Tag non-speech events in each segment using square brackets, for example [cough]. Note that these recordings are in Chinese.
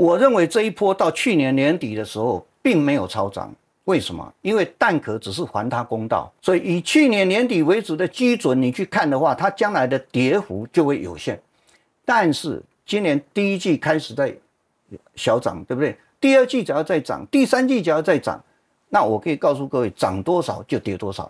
我认为这一波到去年年底的时候并没有超涨，为什么？因为蛋壳只是还他公道，所以以去年年底为止的基准，你去看的话，它将来的跌幅就会有限。但是今年第一季开始在小涨，对不对？第二季只要再涨，第三季只要再涨，那我可以告诉各位，涨多少就跌多少。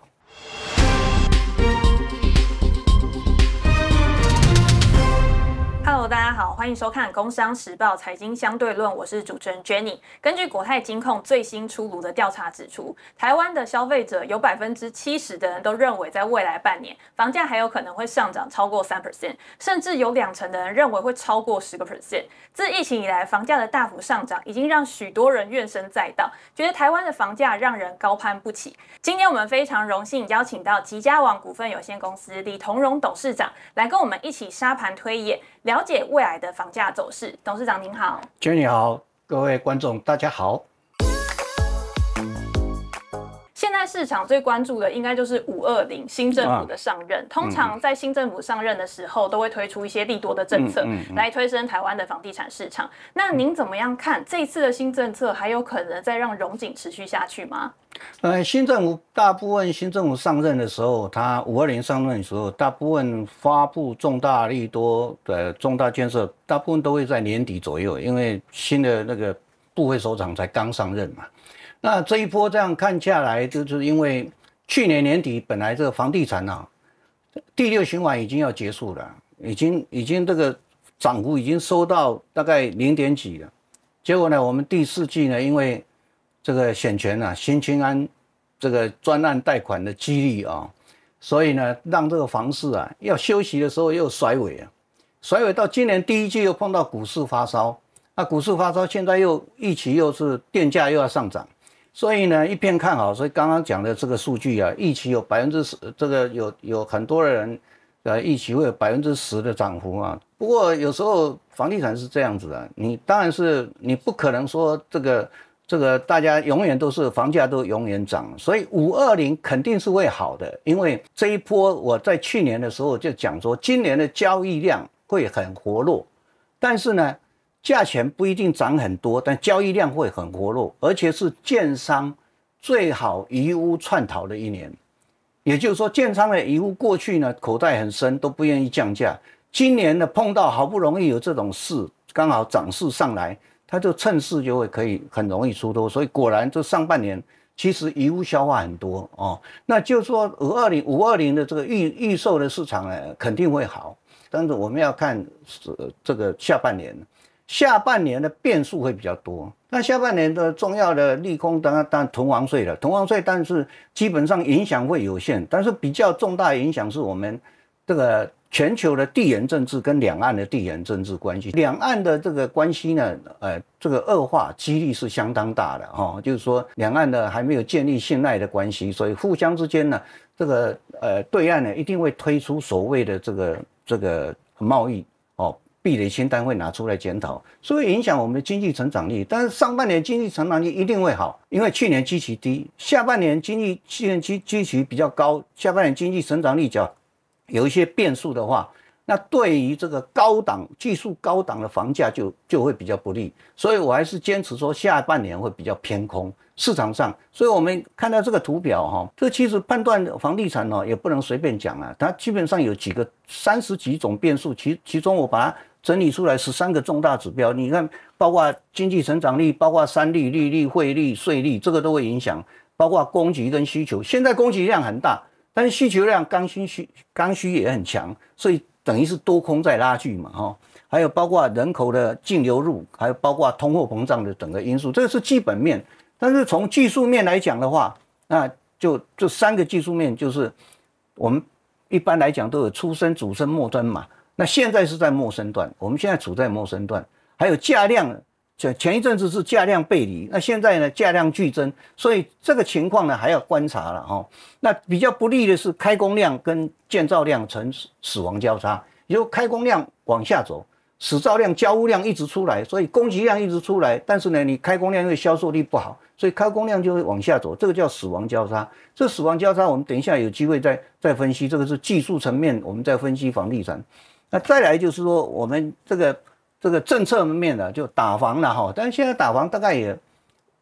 大家好，欢迎收看《工商时报》财经相对论，我是主持人 Jenny。根据国泰金控最新出炉的调查指出，台湾的消费者有百分之七十的人都认为，在未来半年房价还有可能会上涨超过三 percent，甚至有两成的人认为会超过十个 percent。自疫情以来，房价的大幅上涨已经让许多人怨声载道，觉得台湾的房价让人高攀不起。今天我们非常荣幸邀请到吉家网股份有限公司李同荣董事长来跟我们一起沙盘推演，了解。未来的房价走势，董事长您好，Jenny 好，各位观众大家好。在市场最关注的，应该就是五二零新政府的上任。通常在新政府上任的时候，都会推出一些利多的政策，来推升台湾的房地产市场。那您怎么样看这次的新政策，还有可能再让融景持续下去吗？呃，新政府大部分新政府上任的时候，他五二零上任的时候，大部分发布重大利多的重大建设，大部分都会在年底左右，因为新的那个部会首长才刚上任嘛。那这一波这样看下来，就是因为去年年底本来这个房地产啊第六循环已经要结束了，已经已经这个涨幅已经收到大概零点几了。结果呢，我们第四季呢，因为这个选权啊，新清安这个专案贷款的激励啊，所以呢，让这个房市啊要休息的时候又甩尾，啊，甩尾到今年第一季又碰到股市发烧，那股市发烧现在又一起又是电价又要上涨。所以呢，一片看好。所以刚刚讲的这个数据啊，预期有百分之十，这个有有很多的人，呃，预期会有百分之十的涨幅啊。不过有时候房地产是这样子的，你当然是你不可能说这个这个大家永远都是房价都永远涨。所以五二零肯定是会好的，因为这一波我在去年的时候就讲说，今年的交易量会很活络，但是呢。价钱不一定涨很多，但交易量会很活络，而且是建商最好移屋串逃的一年，也就是说，建商的遗屋过去呢口袋很深，都不愿意降价。今年呢碰到好不容易有这种事，刚好涨势上来，他就趁势就会可以很容易出多，所以果然这上半年其实移屋消化很多哦。那就说五二零五二零的这个预预售的市场呢肯定会好，但是我们要看是这个下半年。下半年的变数会比较多。那下半年的重要的利空，当然当然，囤房税了。囤房税，但是基本上影响会有限。但是比较重大影响是我们这个全球的地缘政治跟两岸的地缘政治关系。两岸的这个关系呢，呃，这个恶化几率是相当大的哈。就是说，两岸的还没有建立信赖的关系，所以互相之间呢，这个呃，对岸呢一定会推出所谓的这个这个贸易。避雷清单会拿出来检讨，所以影响我们的经济成长率。但是上半年经济成长率一定会好，因为去年基期低，下半年经济现期积取比较高。下半年经济成长率较有一些变数的话，那对于这个高档技术高档的房价就就会比较不利。所以我还是坚持说下半年会比较偏空市场上。所以我们看到这个图表哈，这其实判断房地产呢也不能随便讲啊，它基本上有几个三十几种变数，其其中我把它。整理出来十三个重大指标，你看，包括经济成长率，包括三利、利率、汇率、税率，这个都会影响；包括供给跟需求。现在供给量很大，但是需求量刚需 [laughs] 刚需也很强，所以等于是多空在拉锯嘛，哈。还有包括人口的净流入，还有包括通货膨胀的整个因素，这个是基本面。但是从技术面来讲的话，那就这三个技术面就是我们一般来讲都有出生、主升、末端嘛。那现在是在陌生段，我们现在处在陌生段，还有价量，前前一阵子是价量背离，那现在呢价量剧增，所以这个情况呢还要观察了哈。那比较不利的是开工量跟建造量呈死亡交叉，就开工量往下走，使造量、交屋量一直出来，所以供给量一直出来，但是呢你开工量因为销售力不好，所以开工量就会往下走，这个叫死亡交叉。这死亡交叉我们等一下有机会再再分析，这个是技术层面，我们再分析房地产。那再来就是说，我们这个这个政策面的就打房了哈，但是现在打房大概也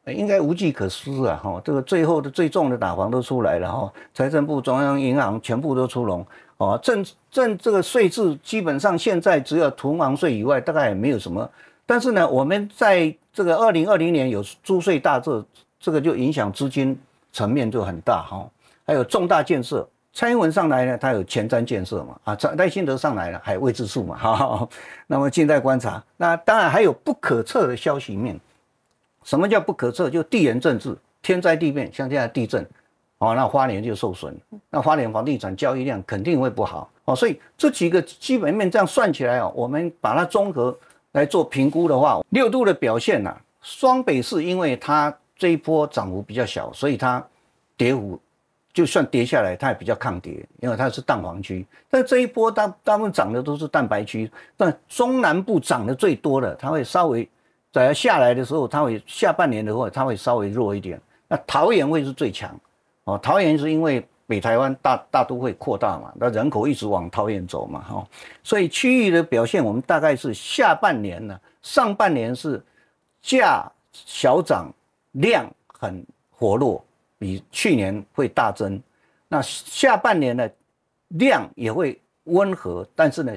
应该无计可施了哈，这个最后的最重的打房都出来了哈，财政部、中央银行全部都出笼哦，政政这个税制基本上现在只有囤房税以外，大概也没有什么，但是呢，我们在这个二零二零年有租税大字，这个就影响资金层面就很大哈，还有重大建设。蔡英文上来呢，他有前瞻建设嘛啊，陈新德上来了还有未知数嘛，好，[laughs] 那么静待观察。那当然还有不可测的消息面，什么叫不可测？就地缘政治、天灾地变，像这样地震，哦，那花莲就受损，那花莲房地产交易量肯定会不好哦。所以这几个基本面这样算起来哦，我们把它综合来做评估的话，六度的表现呢，双北市因为它这一波涨幅比较小，所以它跌幅。就算跌下来，它也比较抗跌，因为它是蛋黄区。但这一波大大部分涨的都是蛋白区。但中南部涨的最多的，它会稍微在下来的时候，它会下半年的话，它会稍微弱一点。那桃园会是最强，哦，桃园是因为北台湾大大都会扩大嘛，那人口一直往桃园走嘛，哈，所以区域的表现，我们大概是下半年呢，上半年是价小涨，量很活络。比去年会大增，那下半年呢，量也会温和，但是呢，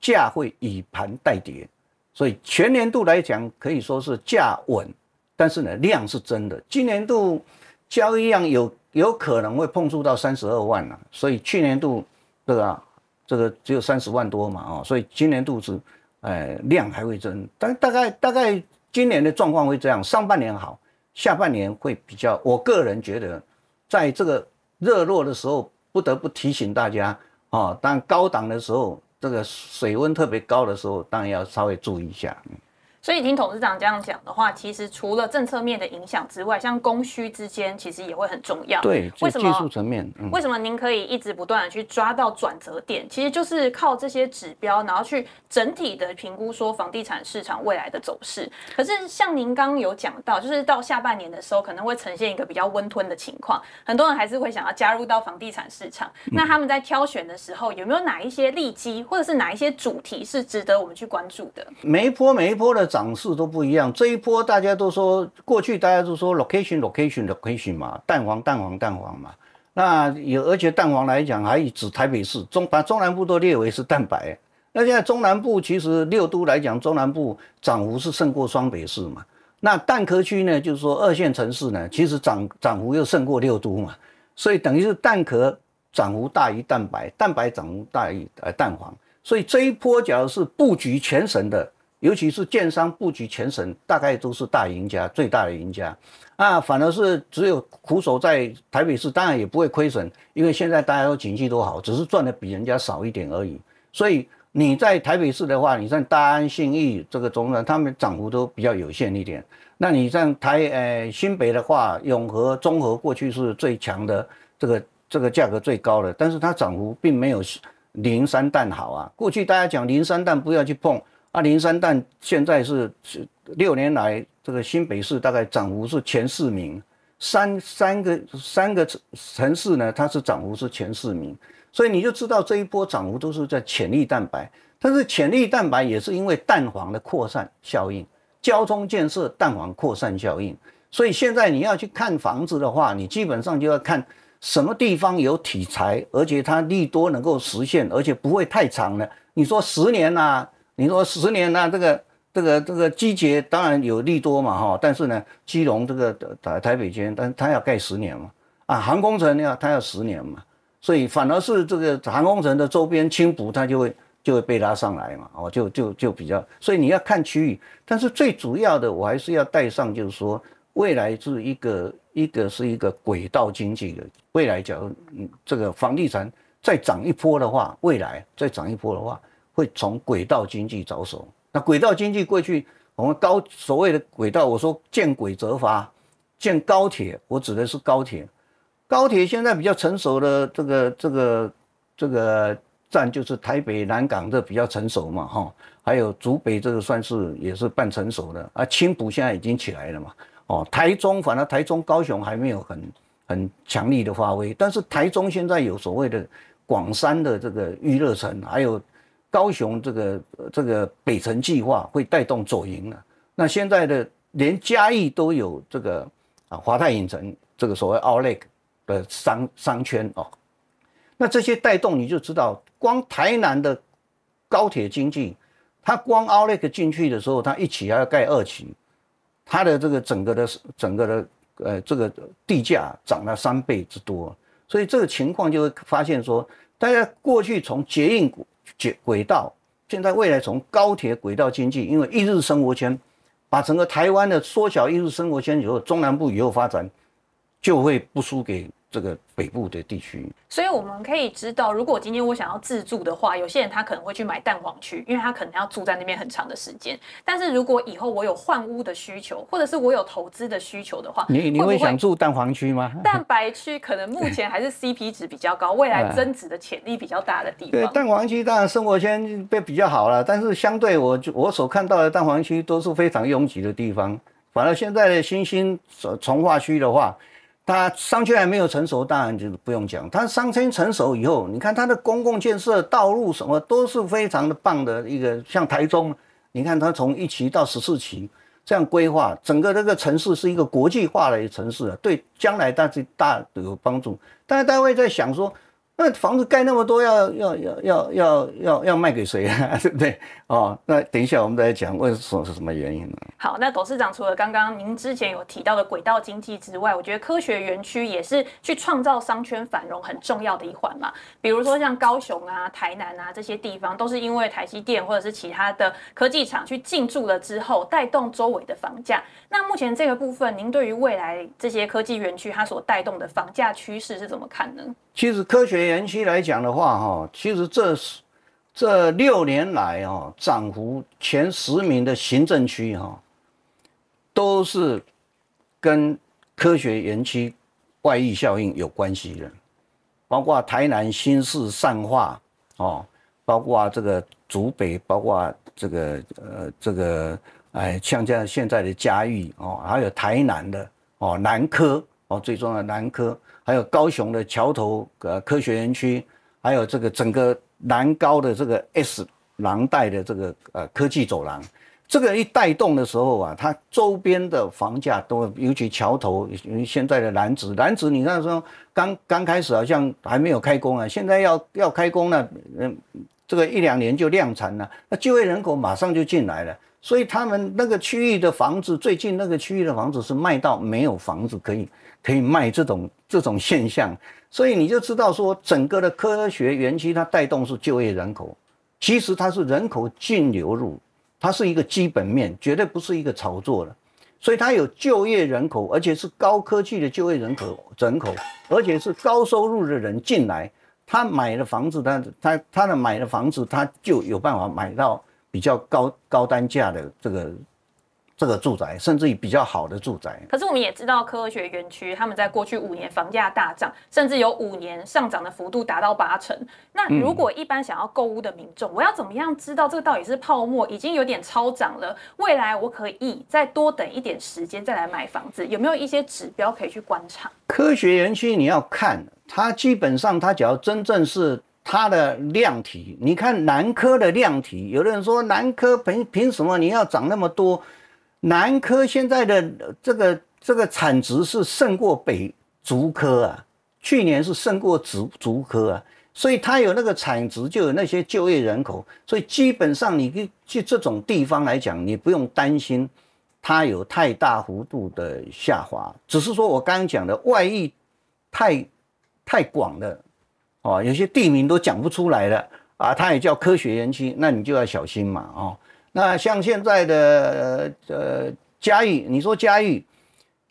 价会以盘带跌，所以全年度来讲可以说是价稳，但是呢，量是真的。今年度交易量有有可能会碰触到三十二万了，所以去年度这个这个只有三十万多嘛，哦，所以今年度是呃，量还会增，但大概大概今年的状况会这样，上半年好。下半年会比较，我个人觉得，在这个热络的时候，不得不提醒大家啊，当高档的时候，这个水温特别高的时候，当然要稍微注意一下。所以听董事长这样讲的话，其实除了政策面的影响之外，像供需之间其实也会很重要。对，为什么技术层面？为什么您可以一直不断的去抓到转折点？其实就是靠这些指标，然后去整体的评估说房地产市场未来的走势。可是像您刚刚有讲到，就是到下半年的时候可能会呈现一个比较温吞的情况，很多人还是会想要加入到房地产市场。那他们在挑选的时候，有没有哪一些利基，或者是哪一些主题是值得我们去关注的？每一波每一波的。涨势都不一样，这一波大家都说，过去大家都说 location location location 嘛，蛋黄蛋黄蛋黄嘛。那有而且蛋黄来讲，还指台北市中把中南部都列为是蛋白。那现在中南部其实六都来讲，中南部涨幅是胜过双北市嘛。那蛋壳区呢，就是说二线城市呢，其实涨涨幅又胜过六都嘛。所以等于是蛋壳涨幅大于蛋白，蛋白涨幅大于呃蛋黄。所以这一波，假如是布局全省的。尤其是建商布局全省，大概都是大赢家，最大的赢家。啊，反而是只有苦守在台北市，当然也不会亏损，因为现在大家都景气都好，只是赚的比人家少一点而已。所以你在台北市的话，你像大安信义这个中段，他们涨幅都比较有限一点。那你像台呃新北的话，永和、中和过去是最强的，这个这个价格最高的，但是它涨幅并没有零三蛋好啊。过去大家讲零三蛋不要去碰。二零三蛋现在是六年来这个新北市大概涨幅是前四名，三三个三个城市呢，它是涨幅是前四名，所以你就知道这一波涨幅都是在潜力蛋白。但是潜力蛋白也是因为蛋黄的扩散效应，交通建设蛋黄扩散效应。所以现在你要去看房子的话，你基本上就要看什么地方有题材，而且它利多能够实现，而且不会太长了。你说十年呢？你说十年那这个这个这个季节当然有利多嘛哈，但是呢，基隆这个台台北尖，但是它要盖十年嘛啊，航空城要它要十年嘛，所以反而是这个航空城的周边轻补它就会就会被拉上来嘛，哦就就就比较，所以你要看区域，但是最主要的我还是要带上，就是说未来是一个一个是一个轨道经济的未来，假如嗯这个房地产再涨一波的话，未来再涨一波的话。会从轨道经济着手。那轨道经济过去，我们高所谓的轨道，我说建轨则罚，建高铁，我指的是高铁。高铁现在比较成熟的这个这个这个站就是台北南港的比较成熟嘛，哈，还有竹北这个算是也是半成熟的啊，青浦现在已经起来了嘛，哦，台中反正台中高雄还没有很很强力的发挥，但是台中现在有所谓的广山的这个娱乐城，还有。高雄这个这个北城计划会带动左营了，那现在的连嘉义都有这个啊华泰影城这个所谓奥莱克的商商圈哦，那这些带动你就知道，光台南的高铁经济，它光奥莱克进去的时候，它一起还要盖二期，它的这个整个的整个的呃这个地价涨了三倍之多，所以这个情况就会发现说，大家过去从捷运股。轨轨道，现在未来从高铁轨道经济，因为一日生活圈，把整个台湾的缩小一日生活圈以后，中南部以后发展，就会不输给。这个北部的地区，所以我们可以知道，如果今天我想要自住的话，有些人他可能会去买蛋黄区，因为他可能要住在那边很长的时间。但是如果以后我有换屋的需求，或者是我有投资的需求的话，你你会想住蛋黄区吗？[laughs] 蛋白区可能目前还是 C P 值比较高，未来增值的潜力比较大的地方。对，蛋黄区当然生活圈被比较好了，但是相对我我所看到的蛋黄区都是非常拥挤的地方。反而现在的新兴从从化区的话。它商圈还没有成熟，当然就不用讲。它商圈成熟以后，你看它的公共建设、道路什么都是非常的棒的一个。像台中，你看它从一期到十四期这样规划，整个这个城市是一个国际化的城市，对将来大家大有帮助。但是大家在想说。那房子盖那么多，要要要要要要卖给谁啊？[laughs] 对不对？哦，那等一下我们再讲为什么是什么原因呢？好，那董事长除了刚刚您之前有提到的轨道经济之外，我觉得科学园区也是去创造商圈繁荣很重要的一环嘛。比如说像高雄啊、台南啊这些地方，都是因为台积电或者是其他的科技厂去进驻了之后，带动周围的房价。那目前这个部分，您对于未来这些科技园区它所带动的房价趋势是怎么看呢？其实科学园区来讲的话，哈，其实这这六年来啊，涨幅前十名的行政区哈，都是跟科学园区外溢效应有关系的，包括台南新市善化哦，包括这个竹北，包括这个呃这个哎，像这样现在的嘉义哦，还有台南的哦南科哦，最重要的南科。还有高雄的桥头呃科学园区，还有这个整个南高的这个 S 廊带的这个呃科技走廊，这个一带动的时候啊，它周边的房价都，尤其桥头，因为现在的南子南子，你看说刚刚开始好像还没有开工啊，现在要要开工了，嗯，这个一两年就量产了，那就业人口马上就进来了。所以他们那个区域的房子，最近那个区域的房子是卖到没有房子可以可以卖这种这种现象，所以你就知道说，整个的科学园区它带动是就业人口，其实它是人口净流入，它是一个基本面，绝对不是一个炒作的。所以它有就业人口，而且是高科技的就业人口人口，而且是高收入的人进来，他买了房子，他他他的买了房子，他就有办法买到。比较高高单价的这个这个住宅，甚至于比较好的住宅。可是我们也知道，科学园区他们在过去五年房价大涨，甚至有五年上涨的幅度达到八成。那如果一般想要购屋的民众，我要怎么样知道这个到底是泡沫，已经有点超涨了？未来我可以再多等一点时间再来买房子，有没有一些指标可以去观察？科学园区你要看，它基本上它只要真正是。它的量体，你看南科的量体，有的人说南科凭凭什么你要涨那么多？南科现在的这个这个产值是胜过北竹科啊，去年是胜过竹竹科啊，所以它有那个产值，就有那些就业人口，所以基本上你去这种地方来讲，你不用担心它有太大幅度的下滑，只是说我刚刚讲的外溢太太广了。哦，有些地名都讲不出来了啊，它也叫科学园区，那你就要小心嘛。哦，那像现在的呃嘉义，你说嘉义，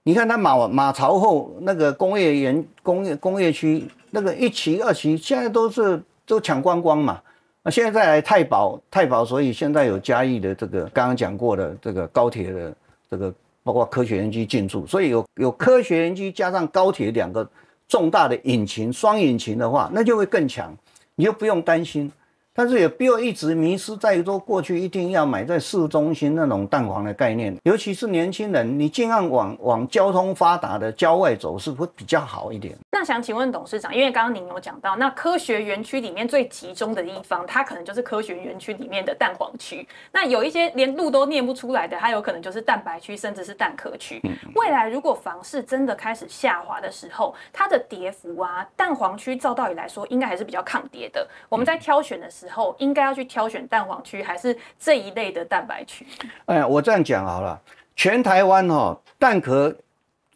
你看它马马朝后那个工业园、工业工业区那个一期、二期，现在都是都抢光光嘛。那现在来太保，太保，所以现在有嘉义的这个刚刚讲过的这个高铁的这个，包括科学园区进驻，所以有有科学园区加上高铁两个。重大的引擎，双引擎的话，那就会更强，你又不用担心。但是也不要一直迷失在说过去一定要买在市中心那种蛋黄的概念，尤其是年轻人，你尽量往往交通发达的郊外走，是会比较好一点？那想请问董事长，因为刚刚您有讲到，那科学园区里面最集中的地方，它可能就是科学园区里面的蛋黄区。那有一些连路都念不出来的，它有可能就是蛋白区，甚至是蛋壳区。未来如果房市真的开始下滑的时候，它的跌幅啊，蛋黄区照道理来说应该还是比较抗跌的。我们在挑选的。时候应该要去挑选蛋黄区还是这一类的蛋白区？哎呀，我这样讲好了，全台湾哈蛋壳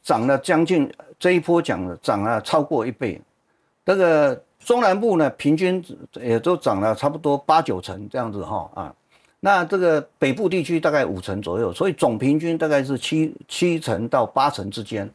涨了将近这一波讲了涨了超过一倍，那个中南部呢平均也都涨了差不多八九成这样子哈啊，那这个北部地区大概五成左右，所以总平均大概是七七成到八成之间。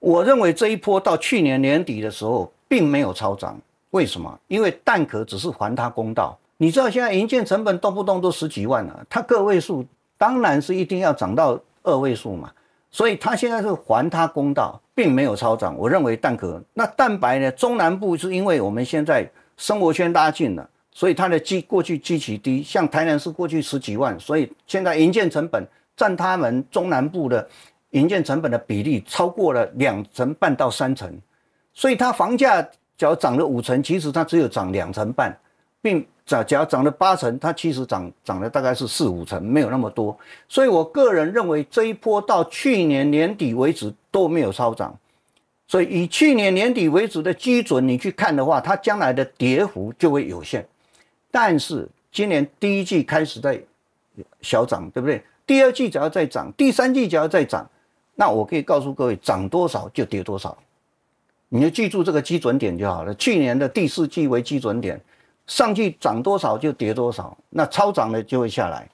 我认为这一波到去年年底的时候并没有超涨。为什么？因为蛋壳只是还他公道。你知道现在营建成本动不动都十几万了，它个位数当然是一定要涨到二位数嘛。所以它现在是还他公道，并没有超涨。我认为蛋壳那蛋白呢？中南部是因为我们现在生活圈拉近了，所以它的基过去基其低，像台南市过去十几万，所以现在营建成本占他们中南部的营建成本的比例超过了两成半到三成，所以它房价。只要涨了五成，其实它只有涨两成半，并假只要涨了八成，它其实涨涨了大概是四五成，没有那么多。所以我个人认为这一波到去年年底为止都没有超涨，所以以去年年底为止的基准你去看的话，它将来的跌幅就会有限。但是今年第一季开始在小涨，对不对？第二季只要再涨，第三季只要再涨，那我可以告诉各位，涨多少就跌多少。你就记住这个基准点就好了。去年的第四季为基准点，上去涨多少就跌多少，那超涨的就会下来，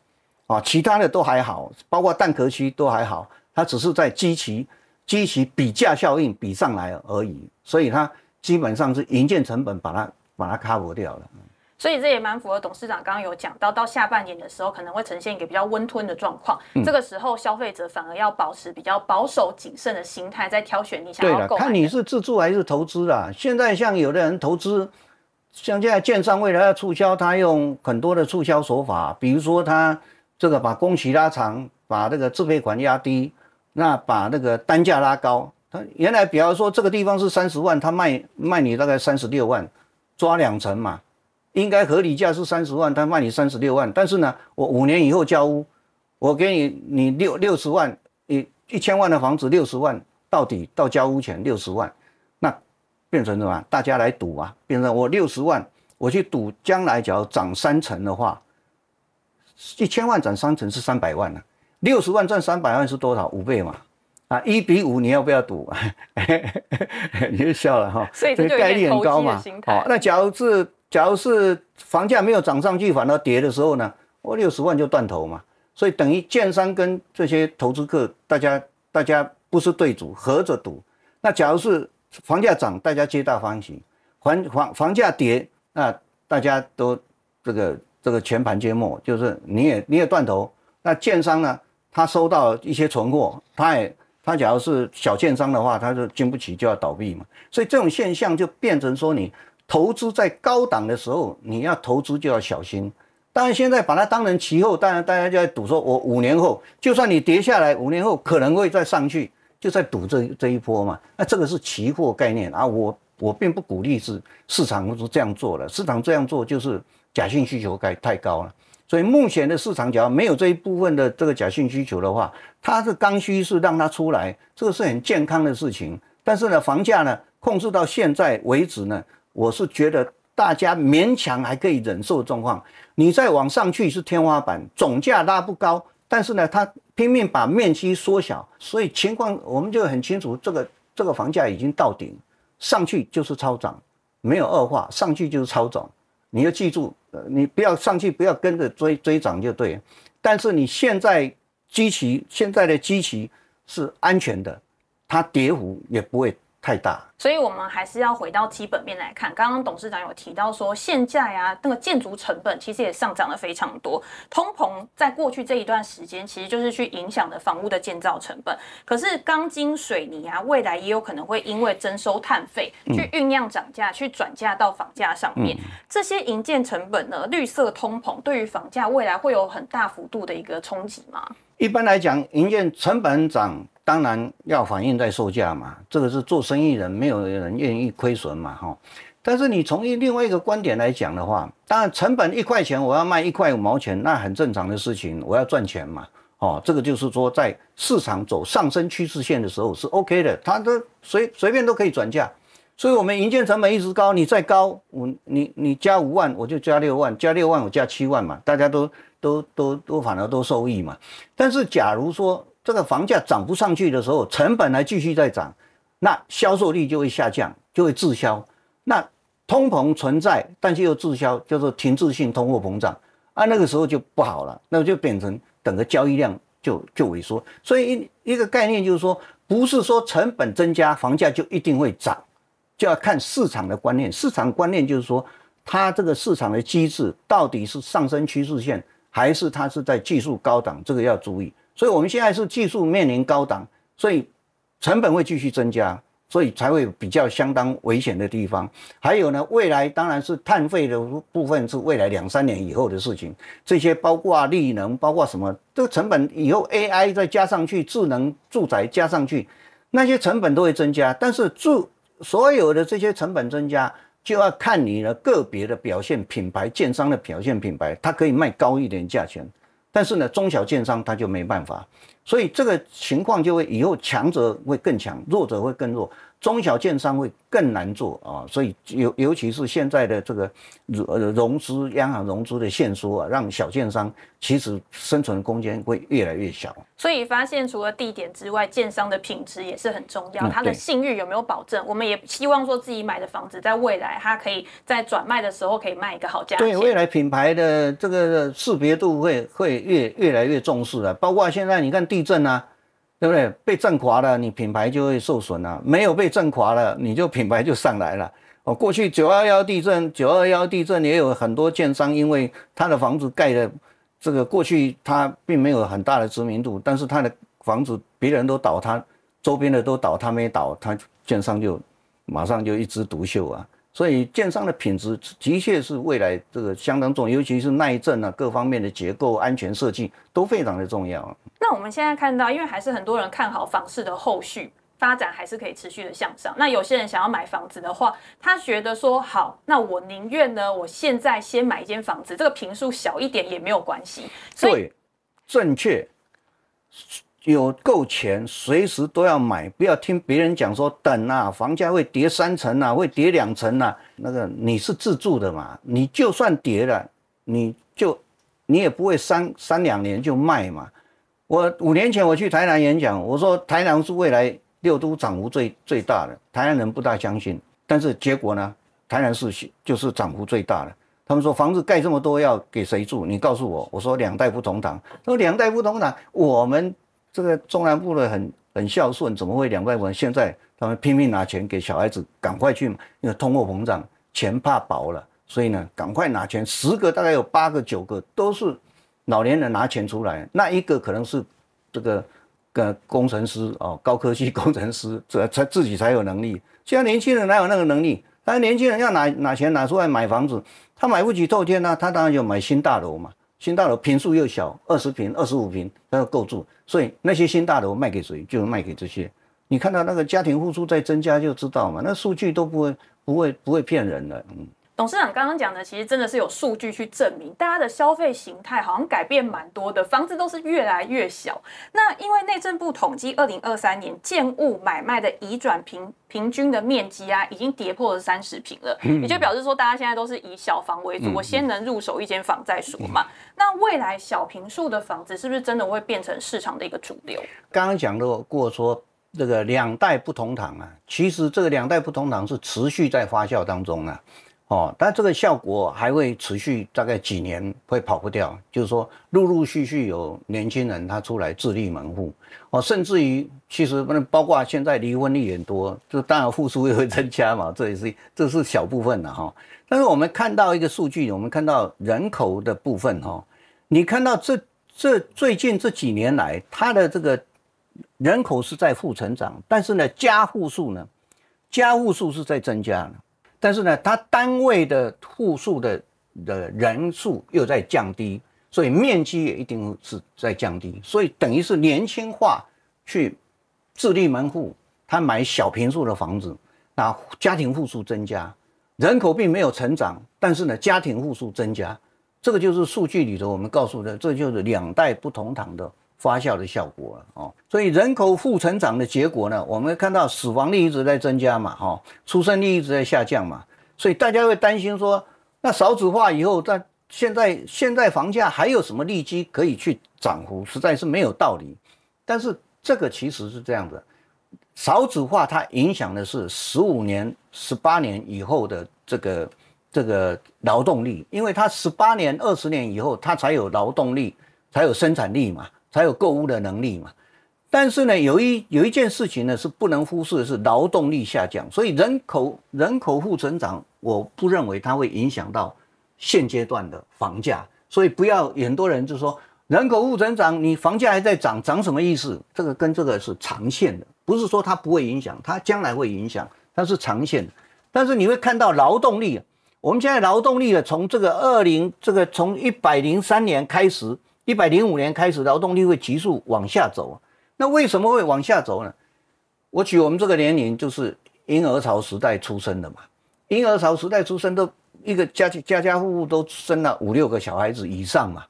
啊，其他的都还好，包括蛋壳区都还好，它只是在基期基期比价效应比上来而已，所以它基本上是营建成本把它把它 cover 掉了。所以这也蛮符合董事长刚刚有讲到，到下半年的时候可能会呈现一个比较温吞的状况。这个时候，消费者反而要保持比较保守谨慎的心态在挑选你想要购买。对了，看你是自住还是投资啦。现在像有的人投资，像现在券商为了要促销，他用很多的促销手法，比如说他这个把工期拉长，把这个自费款压低，那把那个单价拉高。他原来，比方说这个地方是三十万，他卖卖你大概三十六万，抓两成嘛。应该合理价是三十万，他卖你三十六万。但是呢，我五年以后交屋，我给你你六六十万，你一千万的房子六十万，到底到交屋前六十万，那变成什么？大家来赌啊！变成我六十万，我去赌将来只要涨三成的话，一千万涨三成是三百万了，六十万赚三百万是多少？五倍嘛！啊，一比五，你要不要赌？[laughs] 你就笑了哈。所以这概率很高嘛。好、哦，那假如是。假如是房价没有涨上去，反而跌的时候呢，我六十万就断头嘛。所以等于建商跟这些投资客，大家大家不是对赌，合着赌。那假如是房价涨，大家皆大欢喜；房房房价跌，那大家都这个这个全盘皆末，就是你也你也断头。那建商呢，他收到一些存货，他也他假如是小券商的话，他就经不起就要倒闭嘛。所以这种现象就变成说你。投资在高档的时候，你要投资就要小心。当然，现在把它当成期货，当然大家就在赌，说我五年后就算你跌下来，五年后可能会再上去，就在赌这这一波嘛。那这个是期货概念啊，我我并不鼓励是市场是这样做的，市场这样做就是假性需求太太高了。所以目前的市场只要没有这一部分的这个假性需求的话，它是刚需是让它出来，这个是很健康的事情。但是呢，房价呢控制到现在为止呢？我是觉得大家勉强还可以忍受状况，你再往上去是天花板，总价拉不高，但是呢，他拼命把面积缩小，所以情况我们就很清楚，这个这个房价已经到顶，上去就是超涨，没有恶化，上去就是超涨，你要记住，你不要上去，不要跟着追追涨就对。但是你现在基期现在的基期是安全的，它跌幅也不会。太大，所以我们还是要回到基本面来看。刚刚董事长有提到说，现在啊，那个建筑成本其实也上涨了非常多。通膨在过去这一段时间，其实就是去影响的房屋的建造成本。可是钢筋水泥啊，未来也有可能会因为征收碳费去酝酿涨价，去转嫁到房价上面。这些营建成本呢，绿色通膨对于房价未来会有很大幅度的一个冲击吗？一般来讲，营建成本涨。当然要反映在售价嘛，这个是做生意人没有人愿意亏损嘛，哈。但是你从另外一个观点来讲的话，当然成本一块钱，我要卖一块五毛钱，那很正常的事情，我要赚钱嘛，哦，这个就是说在市场走上升趋势线的时候是 OK 的，它都随随便都可以转价。所以，我们营建成本一直高，你再高，我你你加五万，我就加六万，加六万我加七万嘛，大家都都都都反而都受益嘛。但是假如说，这个房价涨不上去的时候，成本还继续在涨，那销售率就会下降，就会滞销。那通膨存在，但是又滞销，叫做停滞性通货膨胀啊。那个时候就不好了，那就变成整个交易量就就萎缩。所以一一个概念就是说，不是说成本增加，房价就一定会涨，就要看市场的观念。市场观念就是说，它这个市场的机制到底是上升趋势线，还是它是在技术高档，这个要注意。所以，我们现在是技术面临高档，所以成本会继续增加，所以才会比较相当危险的地方。还有呢，未来当然是碳费的部分是未来两三年以后的事情。这些包括利能，包括什么，这个成本以后 AI 再加上去，智能住宅加上去，那些成本都会增加。但是住所有的这些成本增加，就要看你的个别的表现，品牌建商的表现，品牌它可以卖高一点价钱。但是呢，中小券商他就没办法，所以这个情况就会以后强者会更强，弱者会更弱。中小建商会更难做啊，所以尤尤其是现在的这个融融资，央行融资的限缩啊，让小建商其实生存空间会越来越小。所以发现，除了地点之外，建商的品质也是很重要，它的信誉有没有保证？我们也希望说自己买的房子，在未来它可以在转卖的时候可以卖一个好价对，未来品牌的这个识别度会会越越来越重视了。包括现在你看地震啊。对不对？被震垮了，你品牌就会受损了；没有被震垮了，你就品牌就上来了。哦，过去九二幺地震，九二幺地震也有很多建商，因为他的房子盖的，这个过去他并没有很大的知名度，但是他的房子别人都倒塌，周边的都倒，他没倒，他建商就马上就一枝独秀啊。所以建商的品质的确是未来这个相当重，尤其是耐震啊，各方面的结构安全设计都非常的重要。那我们现在看到，因为还是很多人看好房市的后续发展，还是可以持续的向上。那有些人想要买房子的话，他觉得说好，那我宁愿呢，我现在先买一间房子，这个平数小一点也没有关系。所对，正确，有够钱，随时都要买，不要听别人讲说等啊，房价会跌三成啊，会跌两成啊。那个你是自住的嘛，你就算跌了，你就你也不会三三两年就卖嘛。我五年前我去台南演讲，我说台南是未来六都涨幅最最大的，台南人不大相信，但是结果呢，台南市就是涨幅最大的。他们说房子盖这么多，要给谁住？你告诉我。我说两代不同堂。他说两代不同堂，我们这个中南部的很很孝顺，怎么会两代不同现在他们拼命拿钱给小孩子，赶快去，因为通货膨胀，钱怕薄了，所以呢，赶快拿钱。十个大概有八个、九个都是。老年人拿钱出来，那一个可能是这个呃工程师哦，高科技 [laughs] 工程师，这才自己才有能力。现在年轻人哪有那个能力？是年轻人要拿拿钱拿出来买房子，他买不起透天呐，他当然就买新大楼嘛。新大楼平数又小，二十平、二十五平，他要够住。所以那些新大楼卖给谁，就卖给这些。你看到那个家庭户数在增加，就知道嘛。那数据都不会不会不会骗人的，嗯。董事长刚刚讲的，其实真的是有数据去证明，大家的消费形态好像改变蛮多的，房子都是越来越小。那因为内政部统计，二零二三年建物买卖的移转平平均的面积啊，已经跌破了三十平了，也就表示说，大家现在都是以小房为主，我先能入手一间房再说嘛。那未来小平数的房子是不是真的会变成市场的一个主流？刚刚讲到过说，这个两代不同堂啊，其实这个两代不同堂是持续在发酵当中啊。哦，但这个效果还会持续大概几年，会跑不掉。就是说，陆陆续续有年轻人他出来自立门户，哦，甚至于其实包括现在离婚率也多，这当然户数也会增加嘛，这也是这是小部分的哈。但是我们看到一个数据，我们看到人口的部分哈，你看到这这最近这几年来，它的这个人口是在负成长，但是呢，家户数呢，家户数是在增加的。但是呢，它单位的户数的的人数又在降低，所以面积也一定是在降低。所以等于是年轻化去自立门户，他买小平数的房子，那家庭户数增加，人口并没有成长，但是呢，家庭户数增加，这个就是数据里头我们告诉的，这就是两代不同堂的。发酵的效果了哦，所以人口负成长的结果呢，我们看到死亡率一直在增加嘛，哈，出生率一直在下降嘛，所以大家会担心说，那少子化以后，在现在现在房价还有什么利基可以去涨幅，实在是没有道理。但是这个其实是这样的，少子化它影响的是十五年、十八年以后的这个这个劳动力，因为它十八年、二十年以后，它才有劳动力，才有生产力嘛。才有购物的能力嘛？但是呢，有一有一件事情呢是不能忽视的，是劳动力下降。所以人口人口负增长，我不认为它会影响到现阶段的房价。所以不要很多人就说人口负增长，你房价还在涨，涨什么意思？这个跟这个是长线的，不是说它不会影响，它将来会影响，它是长线的。但是你会看到劳动力，我们现在劳动力呢，从这个二零这个从一百零三年开始。一百零五年开始，劳动力会急速往下走。那为什么会往下走呢？我举我们这个年龄，就是婴儿潮时代出生的嘛。婴儿潮时代出生都一个家家家家户户都生了五六个小孩子以上嘛。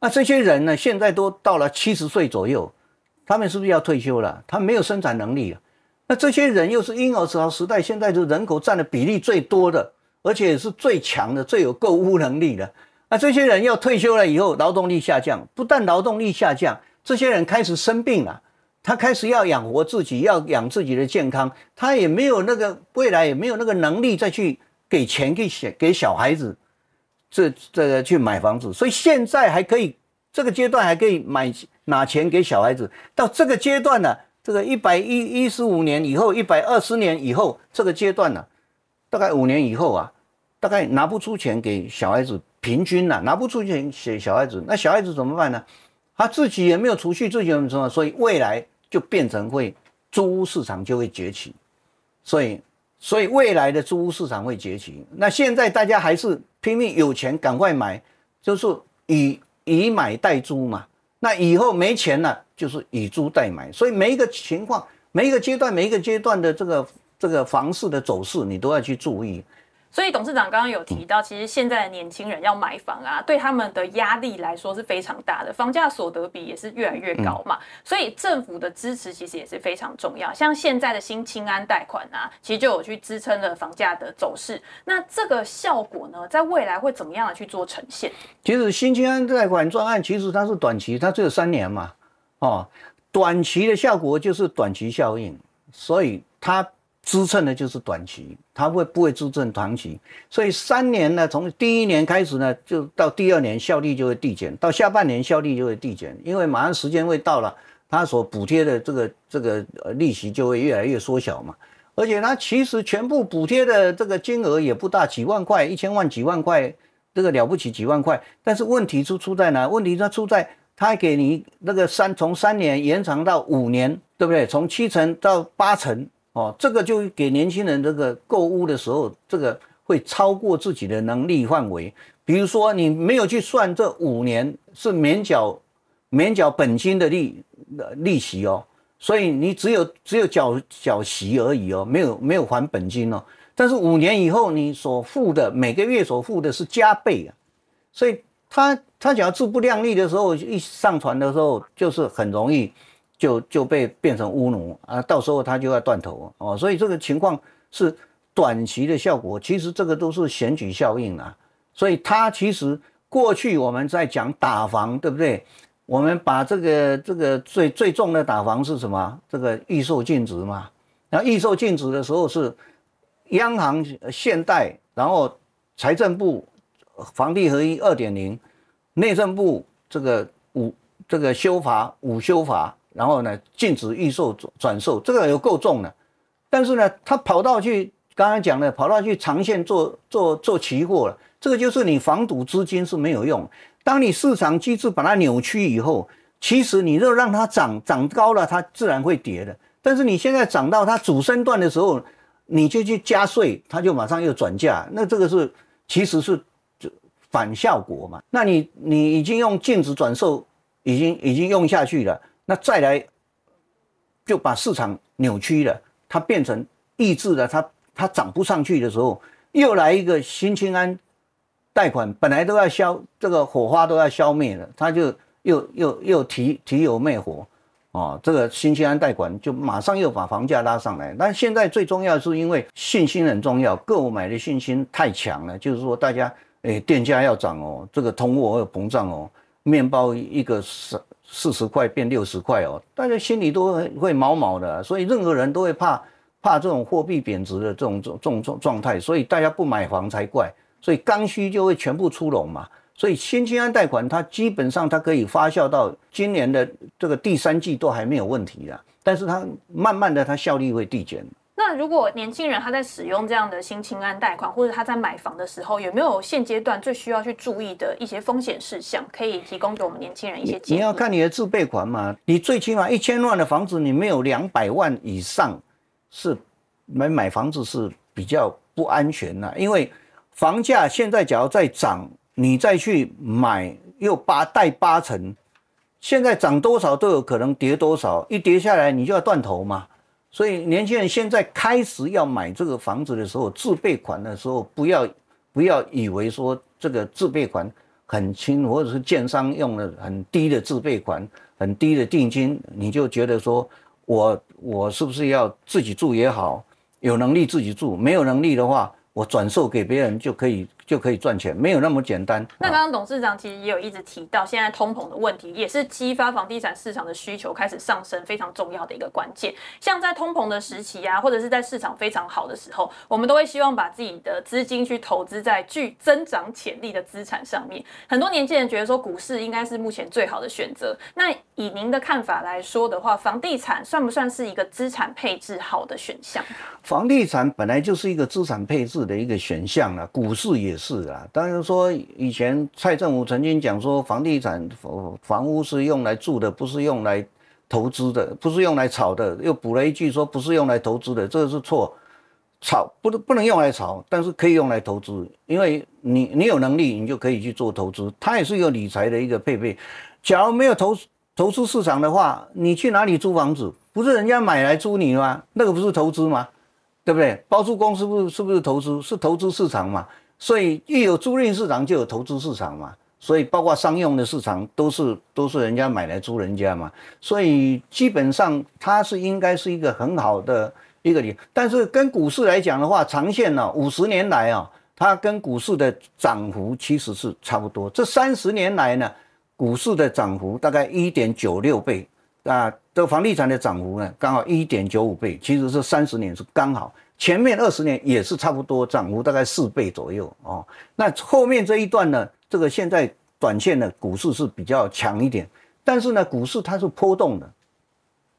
那这些人呢，现在都到了七十岁左右，他们是不是要退休了？他没有生产能力了。那这些人又是婴儿潮时代，现在就人口占的比例最多的，而且是最强的，最有购物能力的。那这些人要退休了以后，劳动力下降，不但劳动力下降，这些人开始生病了，他开始要养活自己，要养自己的健康，他也没有那个未来，也没有那个能力再去给钱给小给小孩子，这这个去买房子，所以现在还可以这个阶段还可以买拿钱给小孩子，到这个阶段呢，这个一百一一十五年以后，一百二十年以后这个阶段呢，大概五年以后啊，大概拿不出钱给小孩子。平均呐，拿不出钱，写小孩子，那小孩子怎么办呢？他自己也没有储蓄，自己有什么？所以未来就变成会租屋市场就会崛起，所以所以未来的租屋市场会崛起。那现在大家还是拼命有钱赶快买，就是以以买代租嘛。那以后没钱了，就是以租代买。所以每一个情况，每一个阶段，每一个阶段的这个这个房市的走势，你都要去注意。所以董事长刚刚有提到，其实现在的年轻人要买房啊，对他们的压力来说是非常大的，房价所得比也是越来越高嘛。所以政府的支持其实也是非常重要，像现在的新青安贷款啊，其实就有去支撑了房价的走势。那这个效果呢，在未来会怎么样的去做呈现？其实新青安贷款专案其实它是短期，它只有三年嘛。哦，短期的效果就是短期效应，所以它。支撑的就是短期，它会不会支撑长期？所以三年呢，从第一年开始呢，就到第二年效力就会递减，到下半年效力就会递减，因为马上时间会到了，它所补贴的这个这个利息就会越来越缩小嘛。而且它其实全部补贴的这个金额也不大，几万块、一千万、几万块，这个了不起几万块。但是问题出出在哪？问题它出在它给你那个三从三年延长到五年，对不对？从七成到八成。哦，这个就给年轻人这个购物的时候，这个会超过自己的能力范围。比如说，你没有去算这五年是免缴、免缴本金的利利息哦，所以你只有只有缴缴息而已哦，没有没有还本金哦。但是五年以后，你所付的每个月所付的是加倍啊，所以他他只要自不量力的时候，一上传的时候就是很容易。就就被变成乌奴啊！到时候他就要断头哦，所以这个情况是短期的效果。其实这个都是选举效应啊，所以他其实过去我们在讲打防，对不对？我们把这个这个最最重的打防是什么？这个预售禁止嘛。然后预售禁止的时候是央行限贷，然后财政部房地合一二点零，内政部这个五这个修法五修法。然后呢，禁止预售转售，这个有够重了。但是呢，他跑到去，刚才讲的，跑到去长线做做做期货了。这个就是你防堵资金是没有用。当你市场机制把它扭曲以后，其实你若让它涨涨高了，它自然会跌的。但是你现在涨到它主升段的时候，你就去加税，它就马上又转价。那这个是其实是就反效果嘛。那你你已经用禁止转售，已经已经用下去了。那再来，就把市场扭曲了，它变成抑制了。它它涨不上去的时候，又来一个新清安贷款，本来都要消这个火花都要消灭了，它就又又又提提油灭火啊！这个新签安贷款就马上又把房价拉上来。但现在最重要是因为信心很重要，购买的信心太强了，就是说大家哎，电价要涨哦，这个通货有膨胀哦，面包一个是。四十块变六十块哦，大家心里都会毛毛的，所以任何人都会怕怕这种货币贬值的这种这种状状态，所以大家不买房才怪，所以刚需就会全部出笼嘛，所以新安贷款它基本上它可以发酵到今年的这个第三季都还没有问题的，但是它慢慢的它效率会递减。那如果年轻人他在使用这样的新清安贷款，或者他在买房的时候，有没有现阶段最需要去注意的一些风险事项，可以提供给我们年轻人一些？你要看你的自备款嘛，你最起码一千万的房子，你没有两百万以上是买买房子是比较不安全的，因为房价现在假如再涨，你再去买又八贷八成，现在涨多少都有可能跌多少，一跌下来你就要断头嘛。所以年轻人现在开始要买这个房子的时候，自备款的时候，不要不要以为说这个自备款很轻，或者是建商用的很低的自备款、很低的定金，你就觉得说我我是不是要自己住也好，有能力自己住，没有能力的话，我转售给别人就可以。就可以赚钱，没有那么简单。那刚刚董事长其实也有一直提到，现在通膨的问题也是激发房地产市场的需求开始上升，非常重要的一个关键。像在通膨的时期呀，或者是在市场非常好的时候，我们都会希望把自己的资金去投资在具增长潜力的资产上面。很多年轻人觉得说股市应该是目前最好的选择。那以您的看法来说的话，房地产算不算是一个资产配置好的选项？房地产本来就是一个资产配置的一个选项了，股市也。也是啦，当然说以前蔡政府曾经讲说，房地产房房屋是用来住的，不是用来投资的，不是用来炒的。又补了一句说不是用来投资的，这个是错，炒不能不能用来炒，但是可以用来投资，因为你你有能力，你就可以去做投资。它也是一个理财的一个配备。假如没有投投资市场的话，你去哪里租房子？不是人家买来租你吗？那个不是投资吗？对不对？包租公是不是不是投资？是投资市场嘛？所以一有租赁市场就有投资市场嘛，所以包括商用的市场都是都是人家买来租人家嘛，所以基本上它是应该是一个很好的一个点。但是跟股市来讲的话，长线呢，五十年来啊，它跟股市的涨幅其实是差不多。这三十年来呢，股市的涨幅大概一点九六倍啊，这房地产的涨幅呢刚好一点九五倍，其实是三十年是刚好。前面二十年也是差不多涨幅大概四倍左右哦，那后面这一段呢？这个现在短线的股市是比较强一点，但是呢，股市它是波动的，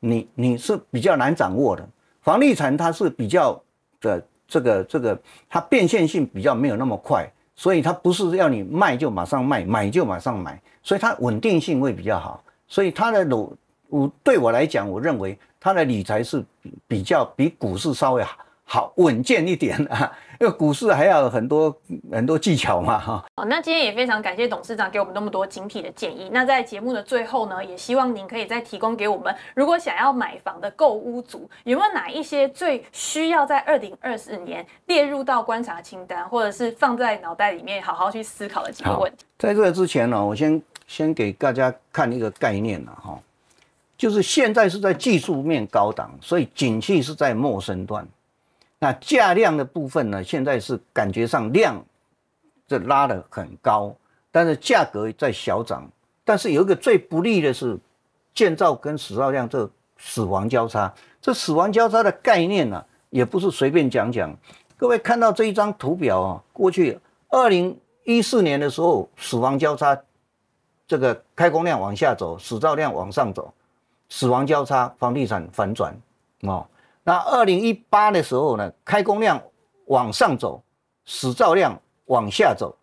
你你是比较难掌握的。房地产它是比较的这个这个它变现性比较没有那么快，所以它不是要你卖就马上卖，买就马上买，所以它稳定性会比较好。所以它的我我对我来讲，我认为它的理财是比较比股市稍微好。好稳健一点啊，[laughs] 因为股市还要很多很多技巧嘛哈。好，那今天也非常感谢董事长给我们那么多精辟的建议。那在节目的最后呢，也希望您可以再提供给我们，如果想要买房的购屋族，有没有哪一些最需要在二零二四年列入到观察清单，或者是放在脑袋里面好好去思考的几个问题？在这之前呢，我先先给大家看一个概念了哈，就是现在是在技术面高档，所以景气是在陌生段。那价量的部分呢？现在是感觉上量这拉的很高，但是价格在小涨。但是有一个最不利的是，建造跟死造量这死亡交叉。这死亡交叉的概念呢，也不是随便讲讲。各位看到这一张图表啊，过去二零一四年的时候，死亡交叉这个开工量往下走，死造量往上走，死亡交叉，房地产反转啊。那二零一八的时候呢，开工量往上走，死造量往下走，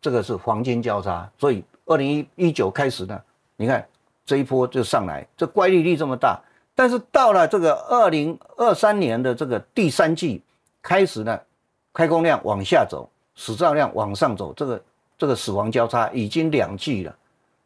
这个是黄金交叉。所以二零一一九开始呢，你看这一波就上来，这乖离率这么大。但是到了这个二零二三年的这个第三季开始呢，开工量往下走，死造量往上走，这个这个死亡交叉已经两季了。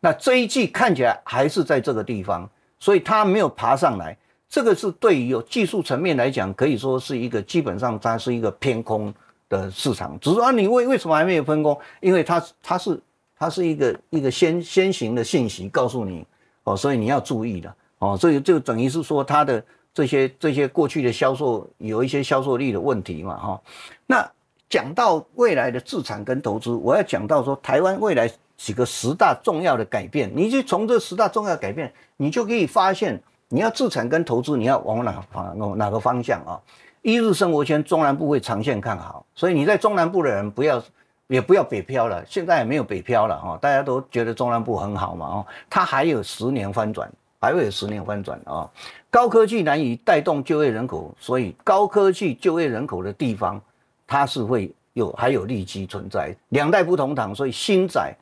那这一季看起来还是在这个地方，所以它没有爬上来。这个是对于有技术层面来讲，可以说是一个基本上它是一个偏空的市场。只是啊，你为为什么还没有分工？因为它它是它是一个一个先先行的信息告诉你哦，所以你要注意的哦。所以就等于是说它的这些这些过去的销售有一些销售力的问题嘛哈。那讲到未来的资产跟投资，我要讲到说台湾未来几个十大重要的改变，你就从这十大重要改变，你就可以发现。你要自产跟投资，你要往哪方哪个方向啊？一日生活圈中南部会长线看好，所以你在中南部的人不要也不要北漂了，现在也没有北漂了哈，大家都觉得中南部很好嘛哦，它还有十年翻转，还会有十年翻转啊。高科技难以带动就业人口，所以高科技就业人口的地方，它是会有还有利基存在。两代不同堂，所以新仔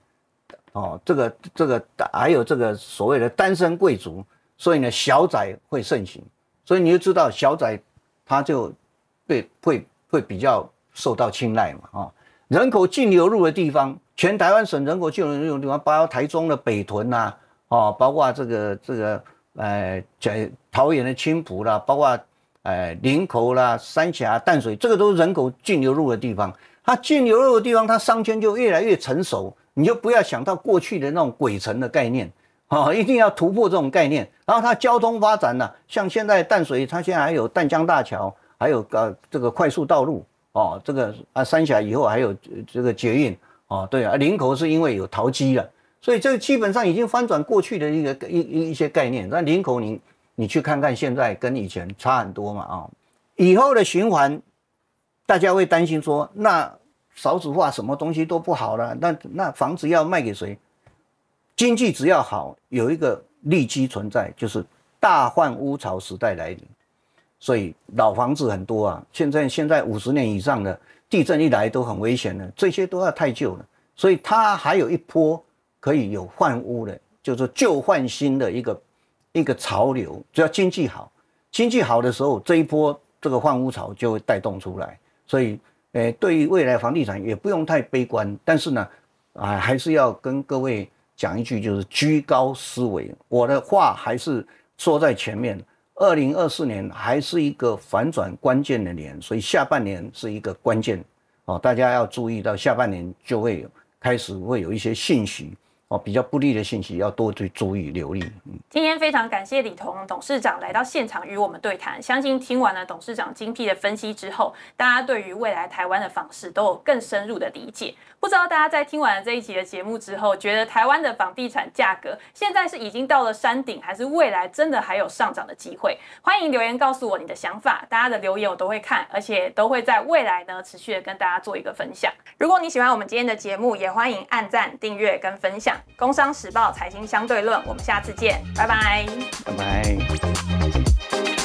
哦，这个这个还有这个所谓的单身贵族。所以呢，小宅会盛行，所以你就知道小宅，它就，对，会会比较受到青睐嘛，啊，人口净流入的地方，全台湾省人口净流入的地方，包括台中的北屯啦，哦，包括这个这个，呃，在桃园的青浦啦，包括呃林口啦、三峡、淡水，这个都是人口净流入的地方。它净流入的地方，它商圈就越来越成熟，你就不要想到过去的那种鬼城的概念。啊，一定要突破这种概念。然后它交通发展呢，像现在淡水，它现在还有淡江大桥，还有个这个快速道路哦，这个啊三峡以后还有这个捷运哦，对啊，林口是因为有陶机了，所以这基本上已经翻转过去的一个一一一些概念。那林口你你去看看，现在跟以前差很多嘛啊。以后的循环，大家会担心说，那少子化什么东西都不好了，那那房子要卖给谁？经济只要好，有一个利基存在，就是大换屋潮时代来临，所以老房子很多啊。现在现在五十年以上的地震一来都很危险的，这些都要太旧了，所以它还有一波可以有换屋的，就是旧换新的一个一个潮流。只要经济好，经济好的时候，这一波这个换屋潮就会带动出来。所以，呃，对于未来房地产也不用太悲观，但是呢，啊，还是要跟各位。讲一句就是居高思维，我的话还是说在前面。二零二四年还是一个反转关键的年，所以下半年是一个关键哦，大家要注意到下半年就会开始会有一些信息。哦，比较不利的信息要多去注意留意。嗯，今天非常感谢李彤董事长来到现场与我们对谈。相信听完了董事长精辟的分析之后，大家对于未来台湾的房市都有更深入的理解。不知道大家在听完了这一集的节目之后，觉得台湾的房地产价格现在是已经到了山顶，还是未来真的还有上涨的机会？欢迎留言告诉我你的想法。大家的留言我都会看，而且都会在未来呢持续的跟大家做一个分享。如果你喜欢我们今天的节目，也欢迎按赞、订阅跟分享。工商时报财经相对论，我们下次见，拜拜，拜拜。